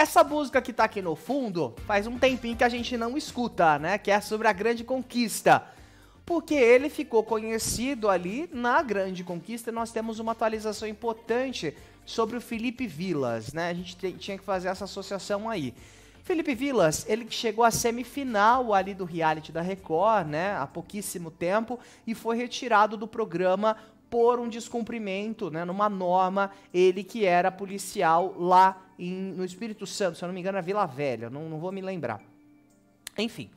Essa música que tá aqui no fundo faz um tempinho que a gente não escuta, né? Que é sobre a Grande Conquista. Porque ele ficou conhecido ali na Grande Conquista e nós temos uma atualização importante sobre o Felipe Vilas, né? A gente tinha que fazer essa associação aí. Felipe Vilas, ele que chegou à semifinal ali do reality da Record, né, há pouquíssimo tempo, e foi retirado do programa por um descumprimento, né, numa norma, ele que era policial lá em, no Espírito Santo, se eu não me engano, na Vila Velha, não, não vou me lembrar. Enfim,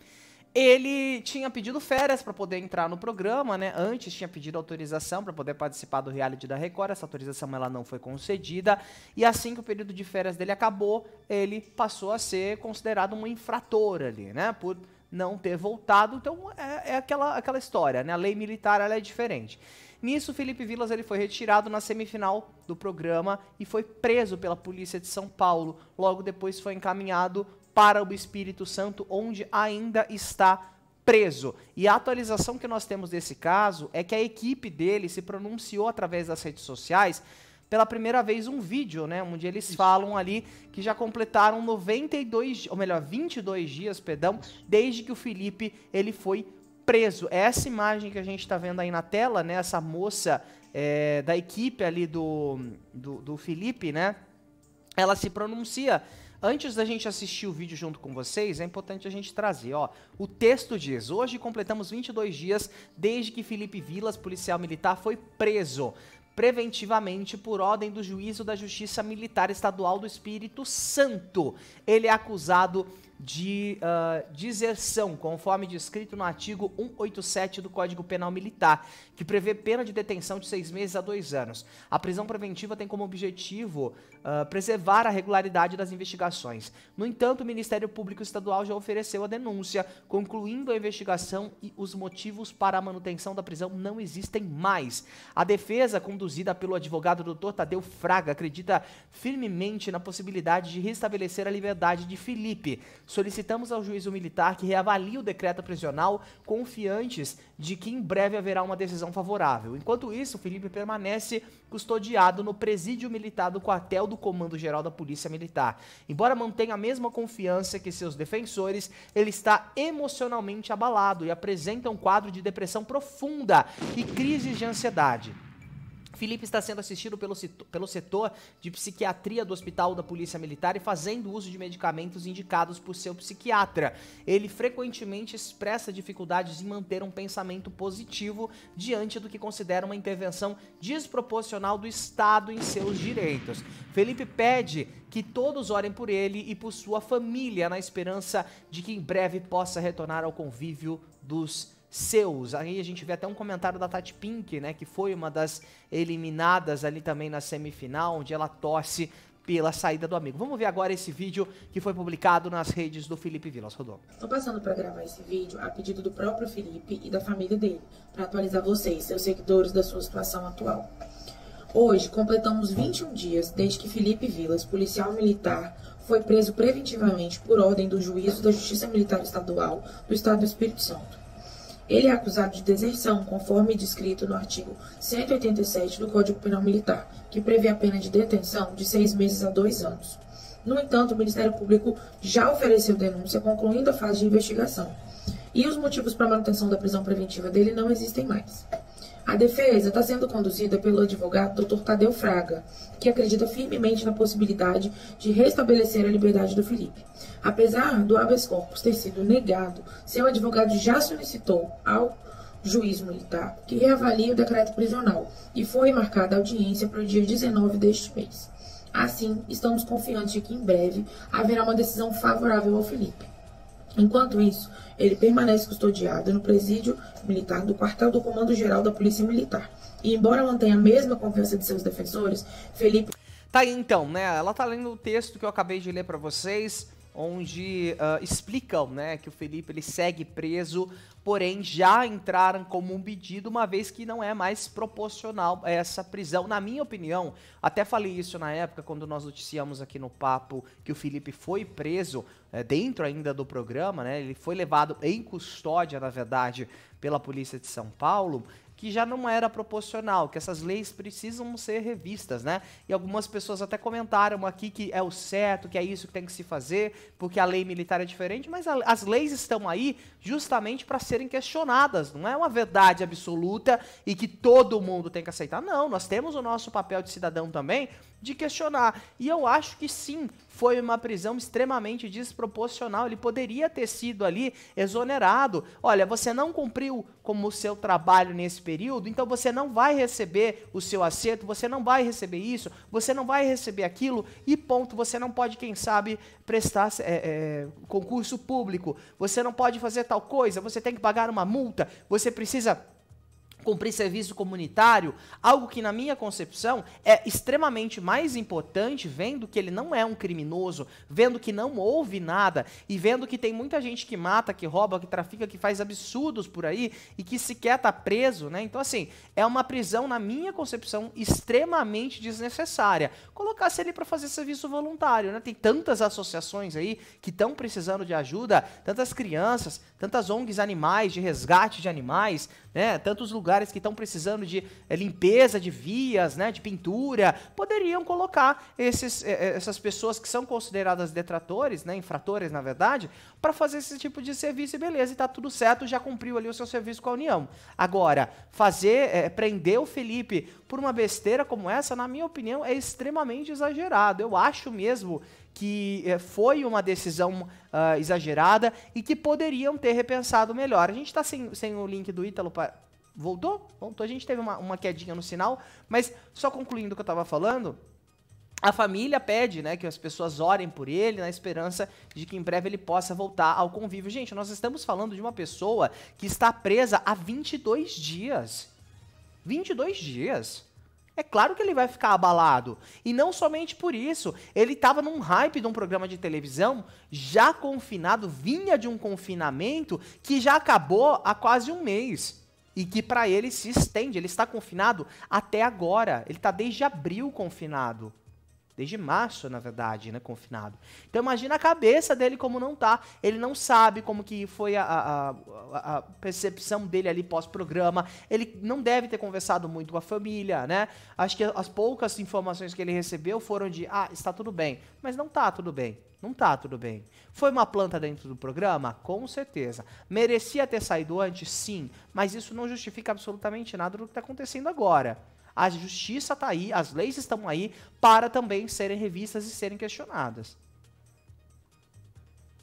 ele tinha pedido férias para poder entrar no programa, né? Antes tinha pedido autorização para poder participar do reality da Record. Essa autorização ela não foi concedida. E assim que o período de férias dele acabou, ele passou a ser considerado um infrator ali, né? Por não ter voltado. Então é, é aquela, aquela história, né? A lei militar ela é diferente. Nisso, Felipe Vilas ele foi retirado na semifinal do programa e foi preso pela polícia de São Paulo. Logo depois foi encaminhado para o Espírito Santo, onde ainda está preso. E a atualização que nós temos desse caso é que a equipe dele se pronunciou através das redes sociais pela primeira vez um vídeo, né, onde eles Isso. falam ali que já completaram 92, ou melhor, 22 dias, perdão, desde que o Felipe ele foi preso. É essa imagem que a gente está vendo aí na tela, né? Essa moça é, da equipe ali do, do, do Felipe, né? Ela se pronuncia Antes da gente assistir o vídeo junto com vocês, é importante a gente trazer, ó. O texto diz: "Hoje completamos 22 dias desde que Felipe Vilas, policial militar, foi preso preventivamente por ordem do juízo da Justiça Militar Estadual do Espírito Santo. Ele é acusado de uh, deserção, conforme descrito no artigo 187 do Código Penal Militar, que prevê pena de detenção de seis meses a dois anos. A prisão preventiva tem como objetivo uh, preservar a regularidade das investigações. No entanto, o Ministério Público Estadual já ofereceu a denúncia, concluindo a investigação e os motivos para a manutenção da prisão não existem mais. A defesa, conduzida pelo advogado Dr. Tadeu Fraga, acredita firmemente na possibilidade de restabelecer a liberdade de Felipe solicitamos ao juízo militar que reavalie o decreto prisional, confiantes de que em breve haverá uma decisão favorável. Enquanto isso, Felipe permanece custodiado no presídio militar do quartel do Comando Geral da Polícia Militar. Embora mantenha a mesma confiança que seus defensores, ele está emocionalmente abalado e apresenta um quadro de depressão profunda e crises de ansiedade. Felipe está sendo assistido pelo, pelo setor de psiquiatria do Hospital da Polícia Militar e fazendo uso de medicamentos indicados por seu psiquiatra. Ele frequentemente expressa dificuldades em manter um pensamento positivo diante do que considera uma intervenção desproporcional do Estado em seus direitos. Felipe pede que todos orem por ele e por sua família na esperança de que em breve possa retornar ao convívio dos seus. Aí a gente vê até um comentário da Tati Pink, né, que foi uma das eliminadas ali também na semifinal, onde ela torce pela saída do amigo. Vamos ver agora esse vídeo que foi publicado nas redes do Felipe Vilas Rodolfo. Estou passando para gravar esse vídeo a pedido do próprio Felipe e da família dele, para atualizar vocês, seus seguidores, da sua situação atual. Hoje completamos 21 dias desde que Felipe Vilas, policial militar, foi preso preventivamente por ordem do Juízo da Justiça Militar Estadual do Estado do Espírito Santo. Ele é acusado de deserção, conforme descrito no artigo 187 do Código Penal Militar, que prevê a pena de detenção de seis meses a dois anos. No entanto, o Ministério Público já ofereceu denúncia, concluindo a fase de investigação. E os motivos para manutenção da prisão preventiva dele não existem mais. A defesa está sendo conduzida pelo advogado Dr. Tadeu Fraga, que acredita firmemente na possibilidade de restabelecer a liberdade do Felipe. Apesar do habeas corpus ter sido negado, seu advogado já solicitou ao juiz militar que reavalie o decreto prisional e foi marcada a audiência para o dia 19 deste mês. Assim, estamos confiantes de que em breve haverá uma decisão favorável ao Felipe. Enquanto isso, ele permanece custodiado no presídio militar do quartel do Comando Geral da Polícia Militar. E embora mantenha a mesma confiança de seus defensores, Felipe Tá aí então, né? Ela tá lendo o texto que eu acabei de ler para vocês onde uh, explicam né, que o Felipe ele segue preso, porém já entraram como um pedido, uma vez que não é mais proporcional essa prisão. Na minha opinião, até falei isso na época, quando nós noticiamos aqui no Papo que o Felipe foi preso, é, dentro ainda do programa, né, ele foi levado em custódia, na verdade, pela polícia de São Paulo que já não era proporcional, que essas leis precisam ser revistas, né? E algumas pessoas até comentaram aqui que é o certo, que é isso que tem que se fazer, porque a lei militar é diferente, mas a, as leis estão aí justamente para serem questionadas. Não é uma verdade absoluta e que todo mundo tem que aceitar. Não, nós temos o nosso papel de cidadão também de questionar. E eu acho que sim, foi uma prisão extremamente desproporcional. Ele poderia ter sido ali exonerado. Olha, você não cumpriu como o seu trabalho nesse período, então você não vai receber o seu acerto, você não vai receber isso, você não vai receber aquilo, e ponto. Você não pode, quem sabe, prestar é, é, concurso público, você não pode fazer tal coisa, você tem que pagar uma multa, você precisa cumprir serviço comunitário, algo que na minha concepção é extremamente mais importante, vendo que ele não é um criminoso, vendo que não houve nada e vendo que tem muita gente que mata, que rouba, que trafica, que faz absurdos por aí e que sequer tá preso, né? Então assim, é uma prisão na minha concepção extremamente desnecessária. Colocasse ele para fazer serviço voluntário, né? Tem tantas associações aí que estão precisando de ajuda, tantas crianças, tantas ONGs animais de resgate de animais, né? Tantos lugares lugares que estão precisando de é, limpeza de vias, né, de pintura, poderiam colocar esses, eh, eh, essas pessoas que são consideradas detratores, né, infratores, na verdade, para fazer esse tipo de serviço e beleza, e está tudo certo, já cumpriu ali o seu serviço com a União. Agora, fazer, é, prender o Felipe por uma besteira como essa, na minha opinião, é extremamente exagerado. Eu acho mesmo que foi uma decisão uh, exagerada e que poderiam ter repensado melhor. A gente está sem, sem o link do Ítalo para, Voltou? Voltou. A gente teve uma, uma quedinha no sinal, mas só concluindo o que eu estava falando, a família pede, né, que as pessoas orem por ele na esperança de que em breve ele possa voltar ao convívio. Gente, nós estamos falando de uma pessoa que está presa há 22 dias. 22 dias. É claro que ele vai ficar abalado. E não somente por isso. Ele estava num hype de um programa de televisão, já confinado, vinha de um confinamento que já acabou há quase um mês e que para ele se estende, ele está confinado até agora, ele está desde abril confinado. Desde março, na verdade, né, confinado. Então imagina a cabeça dele como não tá. Ele não sabe como que foi a, a, a, a percepção dele ali pós-programa. Ele não deve ter conversado muito com a família, né? Acho que as poucas informações que ele recebeu foram de ah, está tudo bem. Mas não tá tudo bem. Não tá tudo bem. Foi uma planta dentro do programa? Com certeza. Merecia ter saído antes? Sim. Mas isso não justifica absolutamente nada do que está acontecendo agora. A justiça está aí, as leis estão aí para também serem revistas e serem questionadas.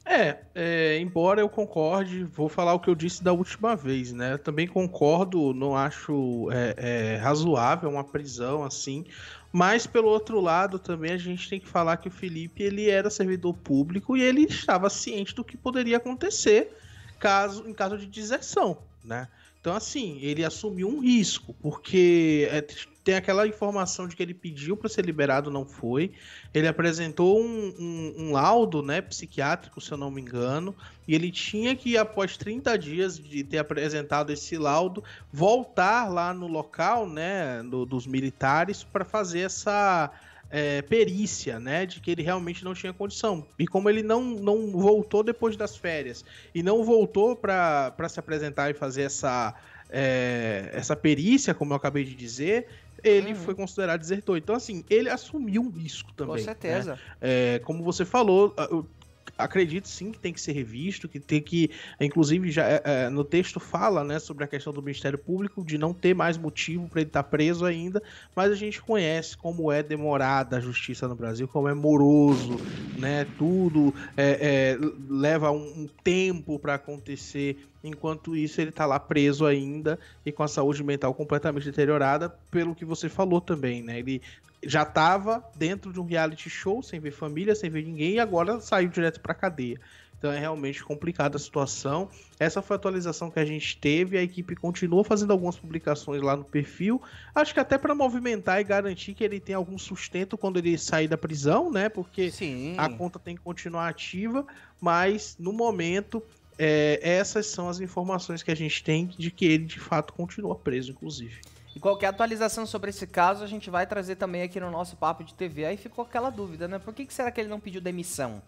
É, é, embora eu concorde, vou falar o que eu disse da última vez, né? Eu também concordo, não acho é, é, razoável uma prisão assim, mas pelo outro lado também a gente tem que falar que o Felipe ele era servidor público e ele estava ciente do que poderia acontecer caso em caso de deserção, né? Então, assim, ele assumiu um risco, porque é, tem aquela informação de que ele pediu para ser liberado, não foi. Ele apresentou um, um, um, laudo né, psiquiátrico, se eu não me engano, e ele tinha que, após 30 dias de ter apresentado esse laudo, voltar lá no local né, do, dos militares para fazer essa é, perícia, né, de que ele realmente não tinha condição. E como ele não, não voltou depois das férias e não voltou para se apresentar e fazer essa, é, essa perícia, como eu acabei de dizer, ele hum. foi considerado desertor. Então, assim, ele assumiu um risco também. Com né? certeza. Né? É, como você falou, acredito sim que tem que ser revisto, que tem que, inclusive já é, é, no texto fala, né, sobre a questão do Ministério Público de não ter mais motivo para ele estar tá preso ainda, mas a gente conhece como é demorada a justiça no Brasil, como é moroso, né, tudo é, é, leva um, um tempo para acontecer. Enquanto isso, ele está lá preso ainda e com a saúde mental completamente deteriorada, pelo que você falou também, né? Ele já estava dentro de um reality show, sem ver família, sem ver ninguém, e agora saiu direto para cadeia. Então é realmente complicada a situação. Essa foi a atualização que a gente teve. A equipe continuou fazendo algumas publicações lá no perfil. Acho que até para movimentar e garantir que ele tem algum sustento quando ele sair da prisão, né? Porque Sim. a conta tem que continuar ativa. Mas no momento, é, essas são as informações que a gente tem de que ele de fato continua preso, inclusive. E qualquer atualização sobre esse caso a gente vai trazer também aqui no nosso papo de TV. Aí ficou aquela dúvida, né? Por que, que será que ele não pediu demissão?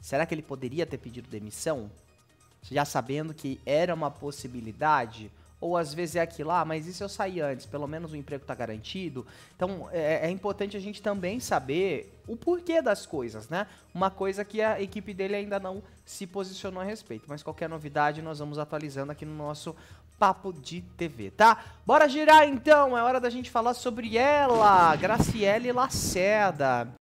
Será que ele poderia ter pedido demissão? Já sabendo que era uma possibilidade? Ou às vezes é aquilo, ah, mas e se eu sair antes? Pelo menos o emprego está garantido. Então é, é, importante a gente também saber o porquê das coisas, né? Uma coisa que a equipe dele ainda não se posicionou a respeito. Mas qualquer novidade nós vamos atualizando aqui no nosso Papo de TV, tá? Bora girar então, é hora da gente falar sobre ela, Graciele Lacerda.